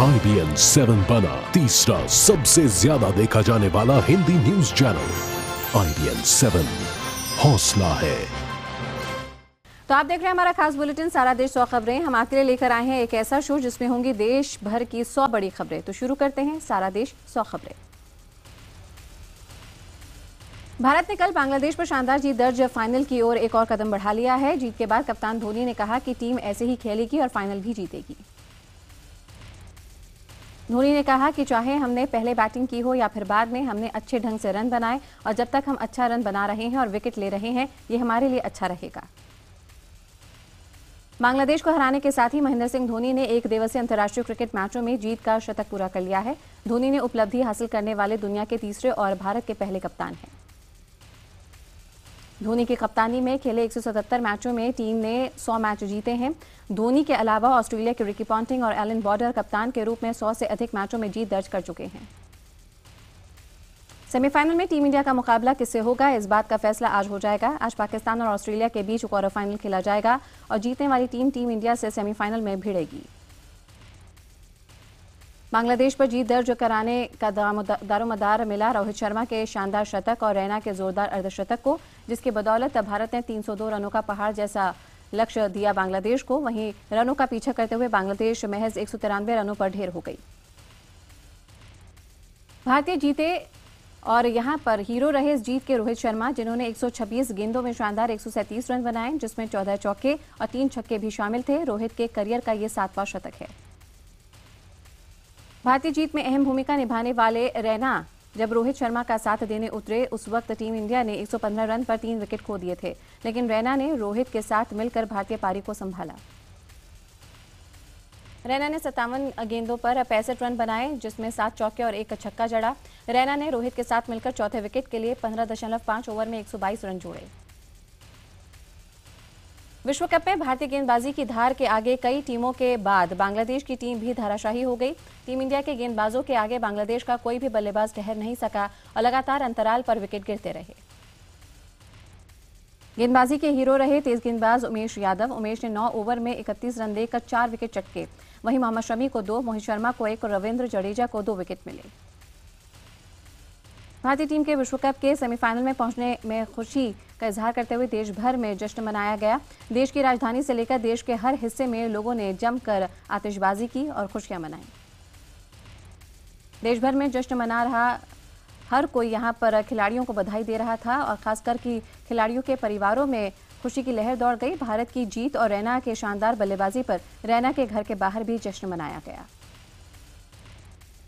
आई seven बना तीसरा सबसे ज्यादा देखा जाने वाला Hindi news channel I seven हौसला है तो आप देख रहे हैं हमारा खास बुलेटिन सारा देश सौ खबरें हम आपके लिए लेकर आए हैं एक ऐसा शो जिसमें होंगी देश भर की सौ बड़ी खबरें तो शुरू करते हैं सारा देश सौ खबरें भारत ने कल बांग्लादेश पर शानदार जीत दर्ज फाइनल की ओर एक और कदम बढ़ा लिया है जीत के बाद कप्तान धोनी ने कहा कि टीम ऐसे ही खेलेगी और फाइनल भी जीतेगी धोनी ने कहा कि चाहे हमने पहले बैटिंग की हो या फिर बाद में हमने अच्छे ढंग से रन बनाए और जब तक हम अच्छा रन बना रहे हैं और विकेट ले रहे हैं ये हमारे लिए अच्छा रहेगा बांग्लादेश को हराने के साथ ही महेंद्र सिंह धोनी ने एक दिवसीय अंतर्राष्ट्रीय क्रिकेट मैचों में जीत का शतक पूरा कर लिया है धोनी ने उपलब्धि हासिल करने वाले दुनिया के तीसरे और भारत के पहले कप्तान हैं धोनी की कप्तानी में खेले 177 मैचों में टीम ने 100 मैच जीते हैं धोनी के अलावा ऑस्ट्रेलिया के रिकी पॉन्टिंग और एलन बॉर्डर कप्तान के रूप में 100 से अधिक मैचों में जीत दर्ज कर चुके हैं सेमीफाइनल में टीम इंडिया का मुकाबला किससे होगा इस बात का फैसला आज हो जाएगा आज पाकिस्तान और ऑस्ट्रेलिया के बीच क्वार्टर फाइनल खेला जाएगा और जीतने वाली टीम टीम इंडिया से सेमीफाइनल में भिड़ेगी बांग्लादेश पर जीत दर्ज कराने का दारोमदार मिला रोहित शर्मा के शानदार शतक और रैना के जोरदार अर्धशतक को जिसके बदौलत भारत ने 302 रनों का पहाड़ जैसा लक्ष्य दिया बांग्लादेश को वहीं रनों का पीछा करते हुए बांग्लादेश महज एक रनों पर ढेर हो गई भारतीय जीते और यहां पर हीरो रहे इस जीत के रोहित शर्मा जिन्होंने 126 गेंदों में शानदार 137 रन बनाए जिसमें 14 चौके और तीन छक्के भी शामिल थे रोहित के करियर का ये सातवां शतक है भारतीय जीत में अहम भूमिका निभाने वाले रैना जब रोहित शर्मा का साथ देने उतरे उस वक्त टीम इंडिया ने 115 रन पर तीन विकेट खो दिए थे लेकिन रैना ने रोहित के साथ मिलकर भारतीय पारी को संभाला रैना ने सत्तावन गेंदों पर पैंसठ रन बनाए जिसमें सात चौके और एक छक्का जड़ा रैना ने रोहित के साथ मिलकर चौथे विकेट के लिए पंद्रह ओवर में एक रन जोड़े विश्व कप में भारतीय गेंदबाजी की धार के आगे कई टीमों के बाद बांग्लादेश की टीम भी धाराशाही हो गई टीम इंडिया के गेंदबाजों के आगे बांग्लादेश का कोई भी बल्लेबाज ठहर नहीं सका और लगातार अंतराल पर विकेट गिरते रहे गेंदबाजी के हीरो रहे तेज गेंदबाज उमेश यादव उमेश ने नौ ओवर में 31 रन देकर चार विकेट चटके वहीं मोहम्मद शमी को दो मोहित शर्मा को एक और रविंद्र जडेजा को दो विकेट मिले भारतीय टीम के विश्व कप के सेमीफाइनल में पहुंचने में खुशी का इजहार करते हुए देश भर में जश्न मनाया गया देश की राजधानी से लेकर देश के हर हिस्से में लोगों ने जमकर आतिशबाजी की और खुशियां मनाई देश भर में जश्न मना रहा हर कोई यहाँ पर खिलाड़ियों को बधाई दे रहा था और खासकर कि खिलाड़ियों के परिवारों में खुशी की लहर दौड़ गई भारत की जीत और रैना के शानदार बल्लेबाजी पर रैना के घर के बाहर भी जश्न मनाया गया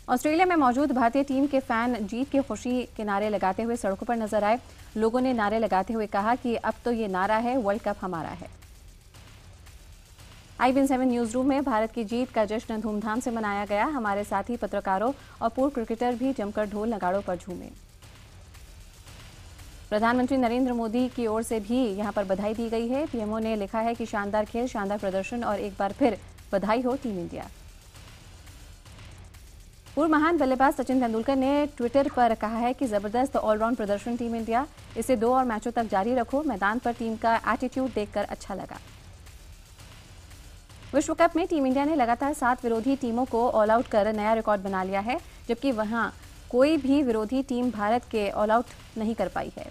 ऑस्ट्रेलिया में मौजूद भारतीय टीम के फैन जीत की खुशी के नारे लगाते हुए सड़कों पर नजर आए लोगों ने नारे लगाते हुए कहा कि अब तो ये नारा है वर्ल्ड कप हमारा है I B N seven newsroom में भारत की जीत का जश्न धूमधाम से मनाया गया हमारे साथी पत्रकारों और पूर्व क्रिकेटर भी जमकर ढोल नगाड़ों पर झूमे प्रधानमंत्री नरेंद्र मोदी की ओर से भी यहां पर बधाई दी गई है पीएमओ ने लिखा है कि शानदार खेल शानदार प्रदर्शन और एक बार फिर बधाई हो टीम इंडिया पूर्व महान बल्लेबाज सचिन तेंदुलकर ने ट्विटर पर कहा है कि ज़बरदस्त ऑलराउंड प्रदर्शन टीम इंडिया इसे दो और मैचों तक जारी रखो मैदान पर टीम का एटीट्यूड देखकर अच्छा लगा विश्व कप में टीम इंडिया ने लगातार सात विरोधी टीमों को ऑल आउट कर नया रिकॉर्ड बना लिया है जबकि वहां कोई भी विरोधी टीम भारत के ऑल आउट नहीं कर पाई है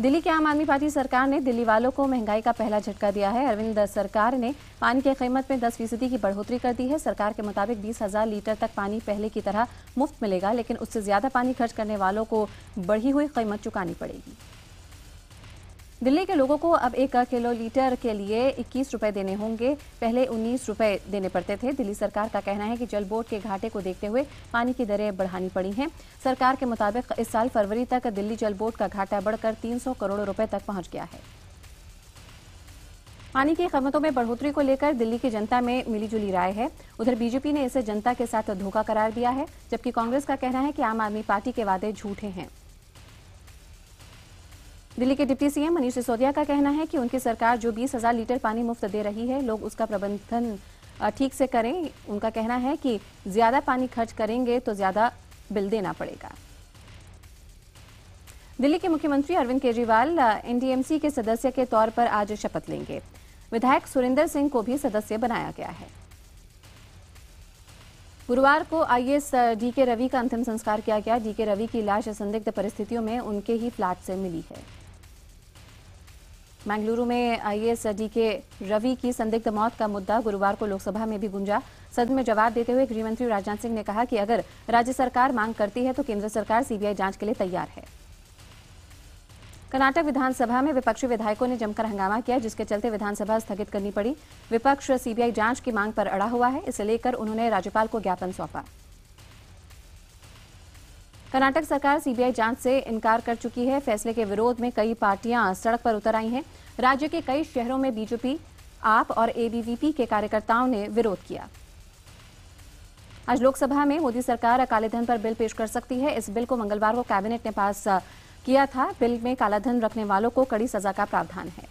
दिल्ली की आम आदमी पार्टी सरकार ने दिल्ली वालों को महंगाई का पहला झटका दिया है अरविंद सरकार ने पानी की कीमत में 10 फीसदी की बढ़ोतरी कर दी है सरकार के मुताबिक बीस हजार लीटर तक पानी पहले की तरह मुफ्त मिलेगा लेकिन उससे ज़्यादा पानी खर्च करने वालों को बढ़ी हुई कीमत चुकानी पड़ेगी दिल्ली के लोगों को अब एक किलो लीटर के लिए इक्कीस रुपए देने होंगे पहले उन्नीस रुपए देने पड़ते थे दिल्ली सरकार का कहना है कि जल बोर्ड के घाटे को देखते हुए पानी की दरें बढ़ानी पड़ी हैं सरकार के मुताबिक इस साल फरवरी तक दिल्ली जल बोर्ड का घाटा बढ़कर 300 करोड़ रुपए तक पहुंच गया है पानी की कीमतों में बढ़ोतरी को लेकर दिल्ली की जनता में मिलीजुली राय है उधर बीजेपी ने इसे जनता के साथ धोखा करार दिया है जबकि कांग्रेस का कहना है कि आम आदमी पार्टी के वादे झूठे हैं दिल्ली के डिप्टी सीएम मनीष सिसोदिया का कहना है कि उनकी सरकार जो बीस हजार लीटर पानी मुफ्त दे रही है लोग उसका प्रबंधन ठीक से करें उनका कहना है कि ज्यादा पानी खर्च करेंगे तो ज्यादा बिल देना पड़ेगा दिल्ली के मुख्यमंत्री अरविंद केजरीवाल एनडीएमसी के सदस्य के तौर पर आज शपथ लेंगे विधायक सुरेंद्र सिंह को भी सदस्य बनाया गया है गुरुवार को आईएएस डीके रवि का अंतिम संस्कार किया गया डीके रवि की लाश संदिग्ध परिस्थितियों में उनके ही फ्लैट से मिली है मैंगलुरु में आईएएस डीके रवि की संदिग्ध मौत का मुद्दा गुरुवार को लोकसभा में भी गुंजा सदन में जवाब देते हुए गृहमंत्री राजनाथ सिंह ने कहा कि अगर राज्य सरकार मांग करती है तो केंद्र सरकार सीबीआई जांच के लिए तैयार है कर्नाटक विधानसभा में विपक्षी विधायकों ने जमकर हंगामा किया जिसके चलते विधानसभा स्थगित करनी पड़ी विपक्ष सीबीआई जांच की मांग पर अड़ा हुआ है इसे लेकर उन्होंने राज्यपाल को ज्ञापन सौंपा कर्नाटक सरकार सीबीआई जांच से इनकार कर चुकी है फैसले के विरोध में कई पार्टियां सड़क पर उतर आई हैं राज्य के कई शहरों में बीजेपी आप और एबीवीपी के कार्यकर्ताओं ने विरोध किया आज लोकसभा में मोदी सरकार काले धन पर बिल पेश कर सकती है इस बिल को मंगलवार को कैबिनेट ने पास किया था बिल में कालाधन रखने वालों को कड़ी सजा का प्रावधान है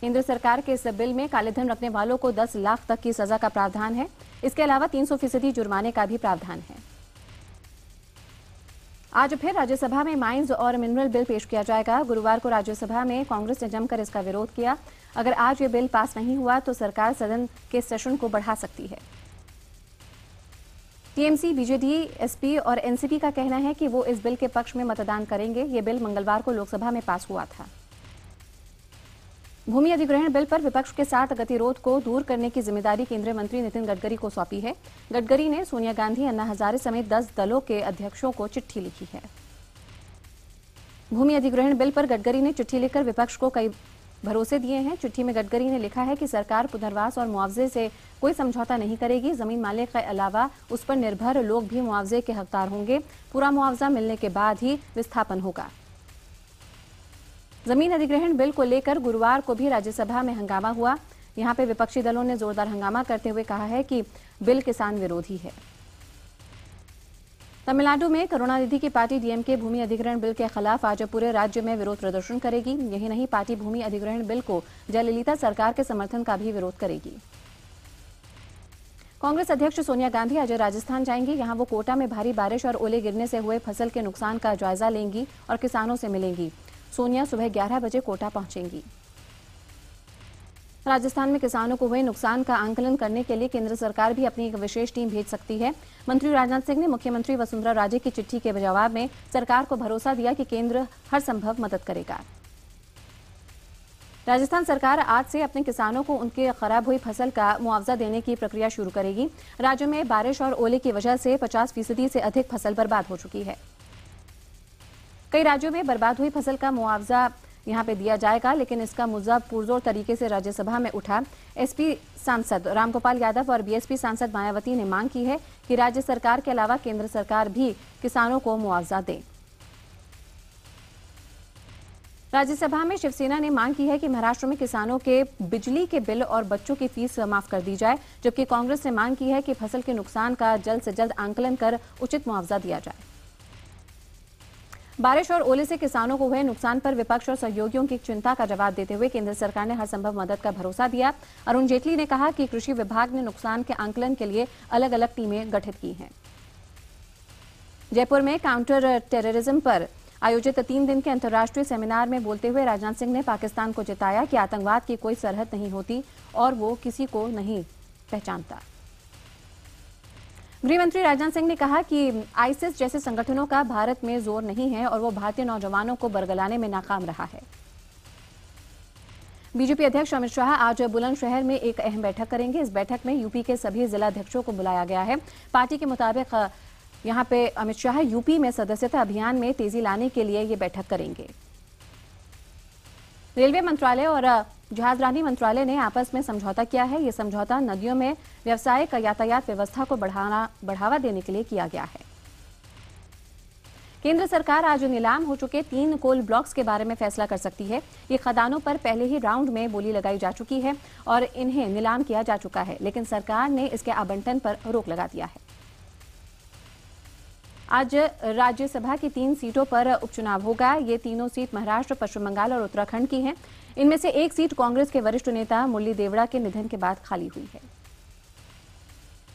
केंद्र सरकार के इस बिल में कालेधन रखने वालों को 10 लाख तक की सजा का प्रावधान है इसके अलावा 300 फीसदी जुर्माने का भी प्रावधान है आज फिर राज्यसभा में माइंस और मिनरल बिल पेश किया जाएगा गुरुवार को राज्यसभा में कांग्रेस ने जमकर इसका विरोध किया अगर आज ये बिल पास नहीं हुआ तो सरकार सदन के सेशन को बढ़ा सकती है टीएमसी बीजेडी एसपी और एनसीपी का कहना है कि वो इस बिल के पक्ष में मतदान करेंगे ये बिल मंगलवार को लोकसभा में पास हुआ था भूमि अधिग्रहण बिल पर विपक्ष के साथ गतिरोध को दूर करने की जिम्मेदारी केंद्रीय मंत्री नितिन गडकरी को सौंपी है गडकरी ने सोनिया गांधी अन्ना हजारे समेत दस दलों के अध्यक्षों को चिट्ठी लिखी है भूमि अधिग्रहण बिल पर गडकरी ने चिट्ठी लिखकर विपक्ष को कई भरोसे दिए हैं चिट्ठी में गडकरी ने लिखा है कि सरकार पुनर्वास और मुआवजे से कोई समझौता नहीं करेगी जमीन मालिक के अलावा उस पर निर्भर लोग भी मुआवजे के हकदार होंगे पूरा मुआवजा मिलने के बाद ही विस्थापन होगा जमीन अधिग्रहण बिल को लेकर गुरुवार को भी राज्यसभा में हंगामा हुआ यहाँ पे विपक्षी दलों ने जोरदार हंगामा करते हुए कहा है कि बिल किसान विरोधी है तमिलनाडु में करुणानिधि की पार्टी डीएमके भूमि अधिग्रहण बिल के खिलाफ आज पूरे राज्य में विरोध प्रदर्शन करेगी यही नहीं पार्टी भूमि अधिग्रहण बिल को जयललिता सरकार के समर्थन का भी विरोध करेगी कांग्रेस अध्यक्ष सोनिया गांधी आज राजस्थान जाएंगी यहां वो कोटा में भारी बारिश और ओले गिरने से हुए फसल के नुकसान का जायजा लेंगी और किसानों से मिलेंगी सोनिया सुबह ग्यारह बजे कोटा पहुंचेंगी राजस्थान में किसानों को हुए नुकसान का आंकलन करने के लिए केंद्र सरकार भी अपनी एक विशेष टीम भेज सकती है मंत्री राजनाथ सिंह ने मुख्यमंत्री वसुंधरा राजे की चिट्ठी के जवाब में सरकार को भरोसा दिया कि केंद्र हर संभव मदद करेगा राजस्थान सरकार आज से अपने किसानों को उनके खराब हुई फसल का मुआवजा देने की प्रक्रिया शुरू करेगी राज्य में बारिश और ओले की वजह से 50 फीसदी से अधिक फसल बर्बाद हो चुकी है कई राज्यों में बर्बाद हुई फसल का मुआवजा यहां पे दिया जाएगा लेकिन इसका मुद्दा पुरजोर तरीके से राज्यसभा में उठा एसपी सांसद रामगोपाल यादव और बीएसपी सांसद मायावती ने मांग की है कि राज्य सरकार के अलावा केंद्र सरकार भी किसानों को मुआवजा दे राज्यसभा में शिवसेना ने मांग की है कि महाराष्ट्र में किसानों के बिजली के बिल और बच्चों की फीस माफ कर दी जाए जबकि कांग्रेस ने मांग की है कि फसल के नुकसान का जल्द से जल्द आंकलन कर उचित मुआवजा दिया जाए बारिश और ओले से किसानों को हुए नुकसान पर विपक्ष और सहयोगियों की चिंता का जवाब देते हुए केंद्र सरकार ने हर संभव मदद का भरोसा दिया अरुण जेटली ने कहा कि कृषि विभाग ने नुकसान के आंकलन के लिए अलग अलग टीमें गठित की हैं जयपुर में काउंटर टेररिज्म पर आयोजित तीन दिन के अंतर्राष्ट्रीय सेमिनार में बोलते हुए राजनाथ सिंह ने पाकिस्तान को जताया कि आतंकवाद की कोई सरहद नहीं होती और वो किसी को नहीं पहचानता गृहमंत्री राजनाथ सिंह ने कहा कि आईसीएस जैसे संगठनों का भारत में जोर नहीं है और वो भारतीय नौजवानों को बरगलाने में नाकाम रहा है बीजेपी अध्यक्ष अमित शाह आज बुलंदशहर में एक अहम बैठक करेंगे इस बैठक में यूपी के सभी जिलाध्यक्षों को बुलाया गया है पार्टी के मुताबिक यहां पे अमित शाह यूपी में सदस्यता अभियान में तेजी लाने के लिए ये बैठक करेंगे रेलवे मंत्रालय और जहाजरानी मंत्रालय ने आपस में समझौता किया है ये समझौता नदियों में व्यवसायिक यातायात व्यवस्था को बढ़ाना बढ़ावा देने के लिए किया गया है केंद्र सरकार आज नीलाम हो चुके तीन कोल ब्लॉक्स के बारे में फैसला कर सकती है ये खदानों पर पहले ही राउंड में बोली लगाई जा चुकी है और इन्हें नीलाम किया जा चुका है लेकिन सरकार ने इसके आवंटन पर रोक लगा दिया है आज राज्यसभा की तीन सीटों पर उपचुनाव होगा ये तीनों सीट महाराष्ट्र पश्चिम बंगाल और उत्तराखंड की हैं इनमें से एक सीट कांग्रेस के वरिष्ठ नेता मुरली देवड़ा के निधन के बाद खाली हुई है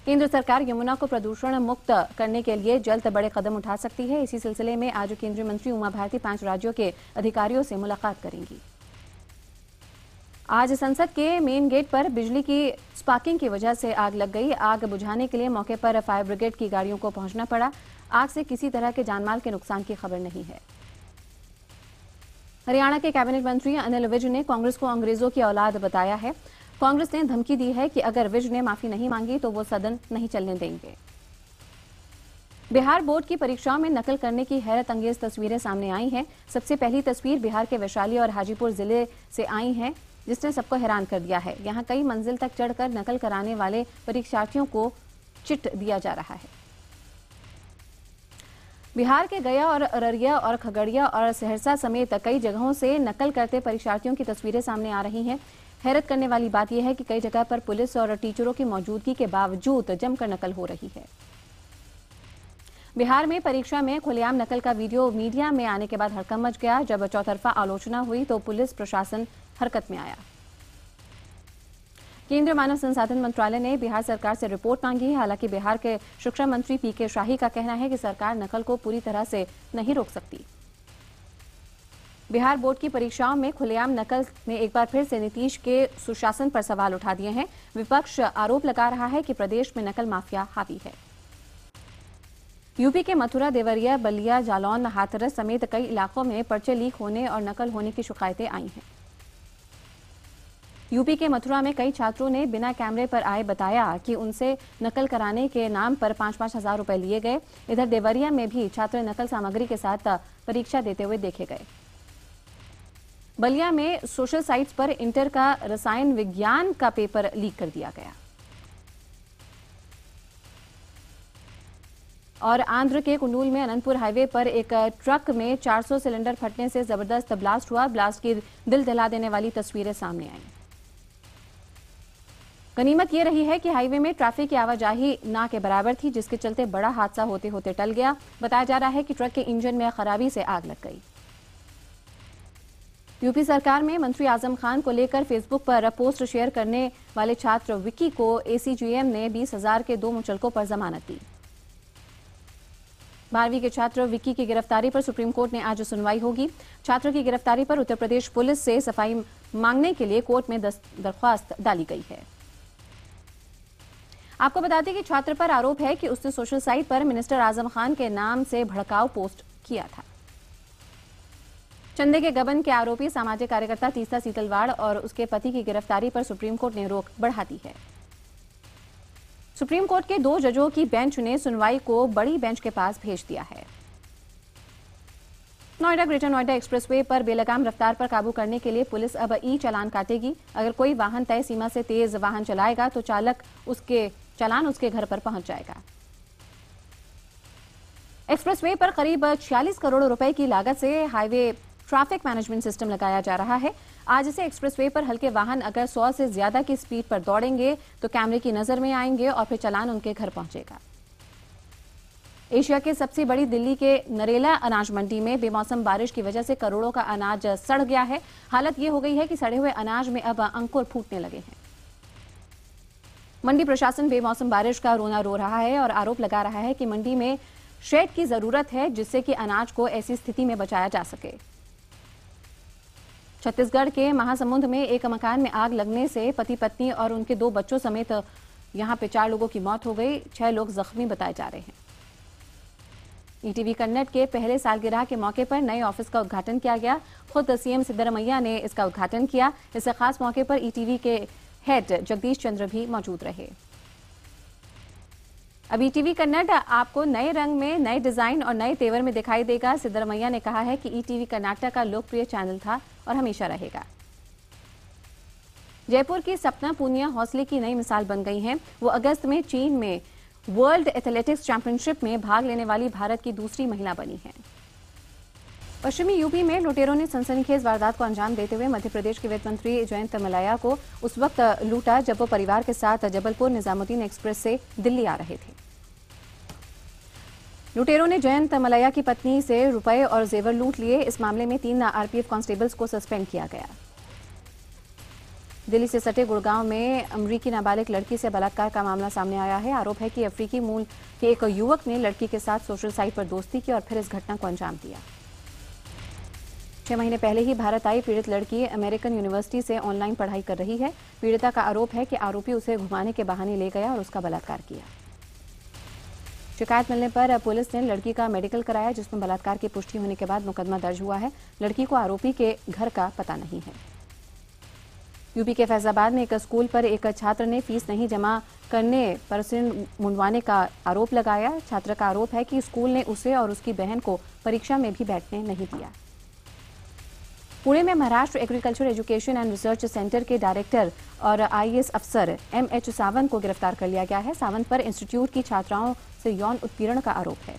केंद्र सरकार यमुना को प्रदूषण मुक्त करने के लिए जल्द बड़े कदम उठा सकती है इसी सिलसिले में आज केंद्रीय मंत्री उमा भारती पांच राज्यों के अधिकारियों से मुलाकात करेंगी आज संसद के मेन गेट पर बिजली की स्पार्किंग की वजह से आग लग गई आग बुझाने के लिए मौके पर फायर ब्रिगेड की गाड़ियों को पहुंचना पड़ा आग से किसी तरह के जानमाल के नुकसान की खबर नहीं है हरियाणा के कैबिनेट मंत्री अनिल विज ने कांग्रेस को अंग्रेजों की औलाद बताया है कांग्रेस ने धमकी दी है कि अगर विज ने माफी नहीं मांगी तो वो सदन नहीं चलने देंगे बिहार बोर्ड की परीक्षाओं में नकल करने की हैरत अंगेज तस्वीरें सामने आई हैं सबसे पहली तस्वीर बिहार के वैशाली और हाजीपुर जिले से आई हैं जिसने सबको हैरान कर दिया है यहाँ कई मंजिल तक चढ़कर नकल कराने वाले परीक्षार्थियों को चिट दिया जा रहा है बिहार के गया और अररिया और खगड़िया और सहरसा समेत कई जगहों से नकल करते परीक्षार्थियों की तस्वीरें सामने आ रही हैं हैरत करने वाली बात यह है कि कई जगह पर पुलिस और टीचरों की मौजूदगी के बावजूद जमकर नकल हो रही है बिहार में परीक्षा में खुलेआम नकल का वीडियो मीडिया में आने के बाद हड़कम मच गया जब चौतरफा आलोचना हुई तो पुलिस प्रशासन हरकत में आया केंद्रीय मानव संसाधन मंत्रालय ने बिहार सरकार से रिपोर्ट मांगी है हालांकि बिहार के शिक्षा मंत्री पी के शाही का कहना है कि सरकार नकल को पूरी तरह से नहीं रोक सकती बिहार बोर्ड की परीक्षाओं में खुलेआम नकल ने एक बार फिर से नीतीश के सुशासन पर सवाल उठा दिए हैं विपक्ष आरोप लगा रहा है कि प्रदेश में नकल माफिया हावी है यूपी के मथुरा देवरिया बलिया जालौन हाथरस समेत कई इलाकों में पर्चे लीक होने और नकल होने की शिकायतें आई हैं यूपी के मथुरा में कई छात्रों ने बिना कैमरे पर आए बताया कि उनसे नकल कराने के नाम पर पांच पांच हजार रूपए लिए गए इधर देवरिया में भी छात्र नकल सामग्री के साथ परीक्षा देते हुए देखे गए बलिया में सोशल साइट्स पर इंटर का रसायन विज्ञान का पेपर लीक कर दिया गया और आंध्र के कुंडूल में अनंतपुर हाईवे पर एक ट्रक में 400 सिलेंडर फटने से जबरदस्त ब्लास्ट हुआ ब्लास्ट की दिल दहला देने वाली तस्वीरें सामने आईं गनीमत ये रही है कि हाईवे में ट्रैफिक की आवाजाही ना के बराबर थी जिसके चलते बड़ा हादसा होते होते टल गया बताया जा रहा है कि ट्रक के इंजन में खराबी से आग लग गई यूपी सरकार में मंत्री आजम खान को लेकर फेसबुक पर पोस्ट शेयर करने वाले छात्र विक्की को एसीजीएम ने बीस हजार के दो मुचलकों पर जमानत दी बारहवीं के छात्र विक्की की गिरफ्तारी पर सुप्रीम कोर्ट ने आज सुनवाई होगी छात्र की गिरफ्तारी पर उत्तर प्रदेश पुलिस से सफाई मांगने के लिए कोर्ट में दरख्वास्त डाली गई है आपको बता दें कि छात्र पर आरोप है कि उसने सोशल साइट पर मिनिस्टर आजम खान के नाम से भड़काऊ पोस्ट किया था चंदे के गबन के आरोपी सामाजिक कार्यकर्ता तीसरा सीतलवाड़ और उसके पति की गिरफ्तारी पर सुप्रीम कोर्ट ने रोक बढ़ा दी है सुप्रीम कोर्ट के दो जजों की बेंच ने सुनवाई को बड़ी बेंच के पास भेज दिया है नोएडा ग्रेटर नोएडा एक्सप्रेसवे पर बेलगाम रफ्तार पर काबू करने के लिए पुलिस अब ई चालान काटेगी अगर कोई वाहन तय सीमा से तेज वाहन चलाएगा तो चालक उसके चालान उसके घर पर पहुंच जाएगा एक्सप्रेसवे पर करीब 46 करोड़ रुपए की लागत से हाईवे ट्रैफिक मैनेजमेंट सिस्टम लगाया जा रहा है आज से एक्सप्रेसवे पर हल्के वाहन अगर 100 से ज्यादा की स्पीड पर दौड़ेंगे तो कैमरे की नजर में आएंगे और फिर चलान उनके घर पहुंचेगा एशिया के सबसे बड़ी दिल्ली के नरेला अनाज मंडी में बेमौसम बारिश की वजह से करोड़ों का अनाज सड़ गया है हालत ये हो गई है कि सड़े हुए अनाज में अब अंकुर फूटने लगे हैं मंडी प्रशासन बेमौसम बारिश का रोना रो रहा है और आरोप लगा रहा है कि मंडी में शेड की जरूरत है जिससे कि अनाज को ऐसी स्थिति में बचाया जा सके छत्तीसगढ़ के महासमुंद में एक मकान में आग लगने से पति पत्नी और उनके दो बच्चों समेत यहां पे चार लोगों की मौत हो गई छह लोग जख्मी बताए जा रहे हैं ईटीवी e कन्नड़ के पहले सालगिरह के मौके पर नए ऑफिस का उद्घाटन किया गया खुद सीएम सिद्धरमैया ने इसका उद्घाटन किया इससे खास मौके पर ईटीवी e के हेड जगदीश चंद्र भी मौजूद रहे अभी टीवी कन्नड़ आपको नए रंग में नए डिजाइन और नए तेवर में दिखाई देगा सिद्धरमैया ने कहा है कि ई e टीवी कर्नाटक का लोकप्रिय चैनल था और हमेशा रहेगा जयपुर की सपना पूनिया हौसले की नई मिसाल बन गई हैं वो अगस्त में चीन में वर्ल्ड एथलेटिक्स चैंपियनशिप में भाग लेने वाली भारत की दूसरी महिला बनी हैं पश्चिमी यूपी में लुटेरों ने सनसनीखेज वारदात को अंजाम देते हुए मध्य प्रदेश के वित्त मंत्री जयंत मलाया को उस वक्त लूटा जब वो परिवार के साथ जबलपुर निजामुद्दीन एक्सप्रेस से दिल्ली आ रहे थे लुटेरों ने जयंत मलाया की पत्नी से रुपए और जेवर लूट लिए इस मामले में तीन आरपीएफ कांस्टेबल्स को सस्पेंड किया गया दिल्ली से सटे गुड़गांव में अमरीकी नाबालिग लड़की से बलात्कार का मामला सामने आया है आरोप है कि अफ्रीकी मूल के एक युवक ने लड़की के साथ सोशल साइट पर दोस्ती की और फिर इस घटना को अंजाम दिया छह महीने पहले ही भारत आई पीड़ित लड़की अमेरिकन यूनिवर्सिटी से ऑनलाइन पढ़ाई कर रही है पीड़िता का आरोप है कि आरोपी उसे घुमाने के बहाने ले गया और उसका बलात्कार किया शिकायत मिलने पर पुलिस ने लड़की का मेडिकल कराया जिसमें बलात्कार की पुष्टि होने के बाद मुकदमा दर्ज हुआ है लड़की को आरोपी के घर का पता नहीं है यूपी के फैजाबाद में एक स्कूल पर एक छात्र ने फीस नहीं जमा करने पर सिंह मुंडवाने का आरोप लगाया छात्र का आरोप है कि स्कूल ने उसे और उसकी बहन को परीक्षा में भी बैठने नहीं दिया पुणे में Maharashtra agriculture education and research centre के डायरेक्टर और आईएएस अफसर एम एच सावंत को गिरफ्तार कर लिया गया है सावंत पर इंस्टीट्यूट की छात्राओं से यौन उत्पीड़न का आरोप है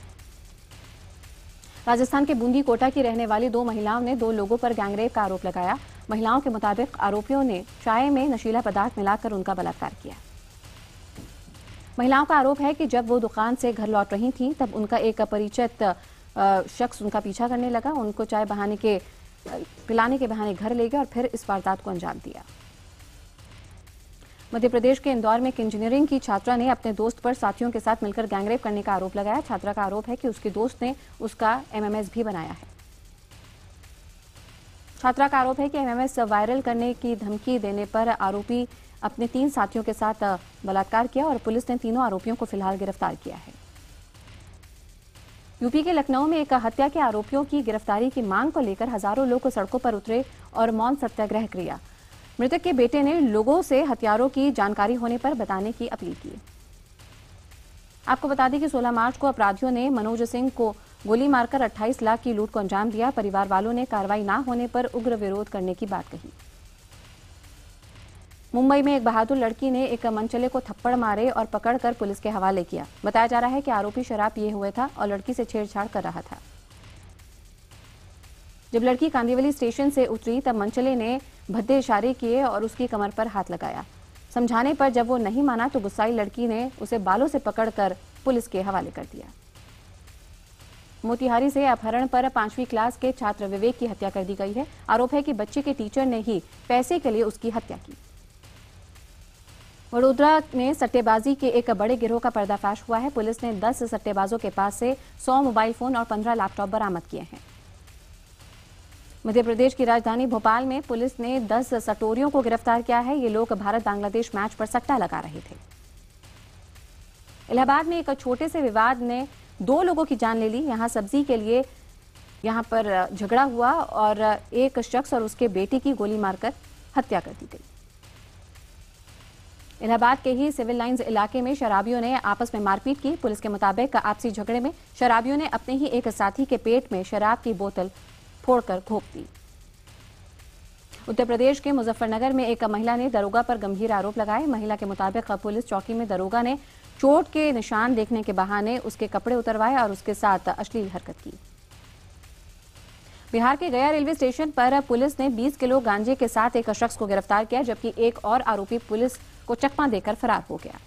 राजस्थान के बूंदी कोटा की रहने वाली दो महिलाओं ने दो लोगों पर गैंगरेप का आरोप लगाया महिलाओं के मुताबिक आरोपियों ने चाय में नशीला पदार्थ मिलाकर उनका बलात्कार किया महिलाओं का आरोप है कि जब वो दुकान से घर लौट रही थीं तब उनका एक परिचित शख्स उनका पीछा करने लगा उनको चाय बहाने के पिलाने के बहाने घर ले गया और फिर इस वारदात को अंजाम दिया मध्य प्रदेश के इंदौर में एक इंजीनियरिंग की छात्रा ने अपने दोस्त पर साथियों के साथ मिलकर गैंगरेप करने का आरोप लगाया छात्रा का आरोप है कि उसके दोस्त ने उसका एमएमएस भी बनाया है छात्रा का आरोप है कि एमएमएस वायरल करने की धमकी देने पर आरोपी अपने तीन साथियों के साथ बलात्कार किया और पुलिस ने तीनों आरोपियों को फिलहाल गिरफ्तार किया है यूपी के लखनऊ में एक हत्या के आरोपियों की गिरफ्तारी की मांग को लेकर हजारों लोग सड़कों पर उतरे और मौन सत्याग्रह किया मृतक के बेटे ने लोगों से हथियारों की जानकारी होने पर बताने की अपील की आपको बता दें कि 16 मार्च को अपराधियों ने मनोज सिंह को गोली मारकर 28 लाख की लूट को अंजाम दिया परिवार वालों ने कार्रवाई ना होने पर उग्र विरोध करने की बात कही मुंबई में एक बहादुर लड़की ने एक मंचले को थप्पड़ मारे और पकड़कर पुलिस के हवाले किया बताया जा रहा है कि आरोपी शराब पिए हुए था और लड़की से छेड़छाड़ कर रहा था जब लड़की कांदीवली स्टेशन से उतरी तब मंचले ने भद्दे इशारे किए और उसकी कमर पर हाथ लगाया समझाने पर जब वो नहीं माना तो गुस्साई लड़की ने उसे बालों से पकड़कर पुलिस के हवाले कर दिया मोतिहारी से अपहरण पर पांचवी क्लास के छात्र विवेक की हत्या कर दी गई है आरोप है कि बच्चे के टीचर ने ही पैसे के लिए उसकी हत्या की वडोदरा में सट्टेबाजी के एक बड़े गिरोह का पर्दाफाश हुआ है पुलिस ने 10 सट्टेबाजों के पास से 100 मोबाइल फोन और 15 लैपटॉप बरामद किए हैं मध्य प्रदेश की राजधानी भोपाल में पुलिस ने 10 सटोरियों को गिरफ्तार किया है ये लोग भारत बांग्लादेश मैच पर सट्टा लगा रहे थे इलाहाबाद में एक छोटे से विवाद ने दो लोगों की जान ले ली यहां सब्जी के लिए यहां पर झगड़ा हुआ और एक शख्स और उसके बेटे की गोली मारकर हत्या कर दी गई इलाहाबाद के ही सिविल लाइंस इलाके में शराबियों ने आपस में मारपीट की पुलिस के मुताबिक आपसी झगड़े में शराबियों ने अपने ही एक साथी के पेट में शराब की बोतल फोड़कर घोप दी उत्तर प्रदेश के मुजफ्फरनगर में एक महिला ने दरोगा पर गंभीर आरोप लगाए महिला के मुताबिक पुलिस चौकी में दरोगा ने चोट के निशान देखने के बहाने उसके कपड़े उतरवाए और उसके साथ अश्लील हरकत की बिहार के गया रेलवे स्टेशन पर पुलिस ने 20 किलो गांजे के साथ एक शख्स को गिरफ्तार किया जबकि एक और आरोपी पुलिस को चकमा देकर फरार हो गया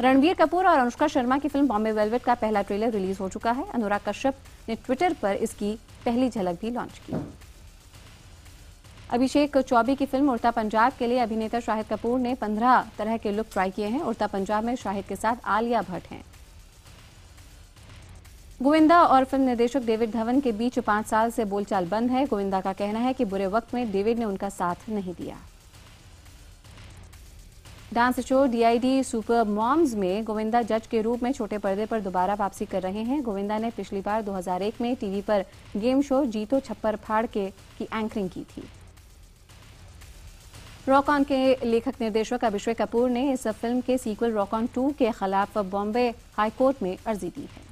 रणवीर कपूर और अनुष्का शर्मा की फिल्म बॉम्बे वेलवेट का पहला ट्रेलर रिलीज हो चुका है अनुराग कश्यप ने ट्विटर पर इसकी पहली झलक भी लॉन्च की अभिषेक चौबे की फिल्म उड़ता पंजाब के लिए अभिनेता शाहिद कपूर ने 15 तरह के लुक ट्राई किए हैं उड़ता पंजाब में शाहिद के साथ आलिया भट्ट हैं गोविंदा और फिल्म निर्देशक डेविड धवन के बीच पांच साल से बोलचाल बंद है गोविंदा का कहना है कि बुरे वक्त में डेविड ने उनका साथ नहीं दिया dance show DID super moms में गोविंदा जज के रूप में छोटे पर्दे पर दोबारा वापसी कर रहे हैं गोविंदा ने पिछली बार 2001 में टीवी पर गेम शो जीतो छप्पर फाड़ के की एंकरिंग की थी ऑन के लेखक निर्देशक अभिषेक कपूर ने इस फिल्म के सीक्वल ऑन टू के खिलाफ बॉम्बे हाईकोर्ट में अर्जी दी है